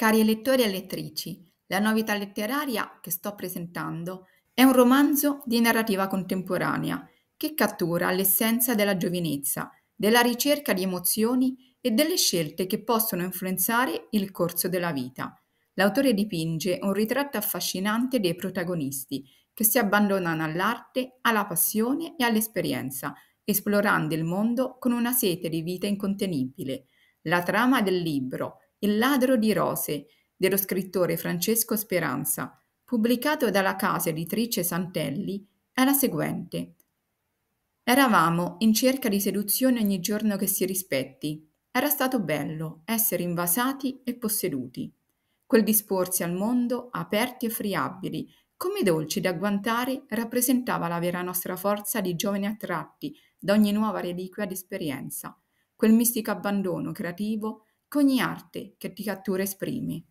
Cari lettori e lettrici, la novità letteraria che sto presentando è un romanzo di narrativa contemporanea che cattura l'essenza della giovinezza, della ricerca di emozioni e delle scelte che possono influenzare il corso della vita. L'autore dipinge un ritratto affascinante dei protagonisti che si abbandonano all'arte, alla passione e all'esperienza, esplorando il mondo con una sete di vita incontenibile. La trama del libro il ladro di rose dello scrittore Francesco Speranza, pubblicato dalla casa editrice Santelli, è la seguente. Eravamo in cerca di seduzione ogni giorno che si rispetti. Era stato bello essere invasati e posseduti. Quel disporsi al mondo aperti e friabili, come dolci da guantare, rappresentava la vera nostra forza di giovani attratti da ogni nuova reliquia d'esperienza. Quel mistico abbandono creativo che ogni arte che ti cattura esprime.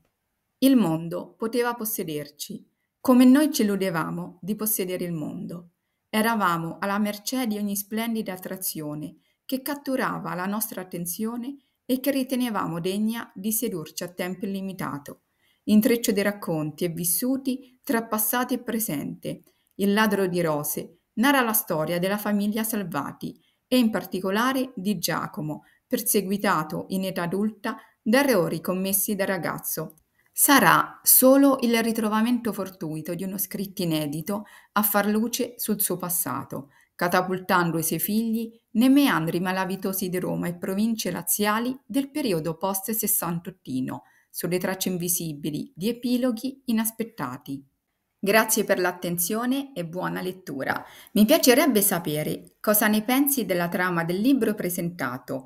Il mondo poteva possederci, come noi ci illudevamo di possedere il mondo. Eravamo alla mercé di ogni splendida attrazione che catturava la nostra attenzione e che ritenevamo degna di sedurci a tempo illimitato. Intreccio dei racconti e vissuti tra passato e presente. Il ladro di rose narra la storia della famiglia Salvati e in particolare di Giacomo, perseguitato in età adulta da errori commessi da ragazzo. Sarà solo il ritrovamento fortuito di uno scritto inedito a far luce sul suo passato, catapultando i suoi figli nei meandri malavitosi di Roma e province laziali del periodo post-sessantottino, sulle tracce invisibili di epiloghi inaspettati. Grazie per l'attenzione e buona lettura. Mi piacerebbe sapere cosa ne pensi della trama del libro presentato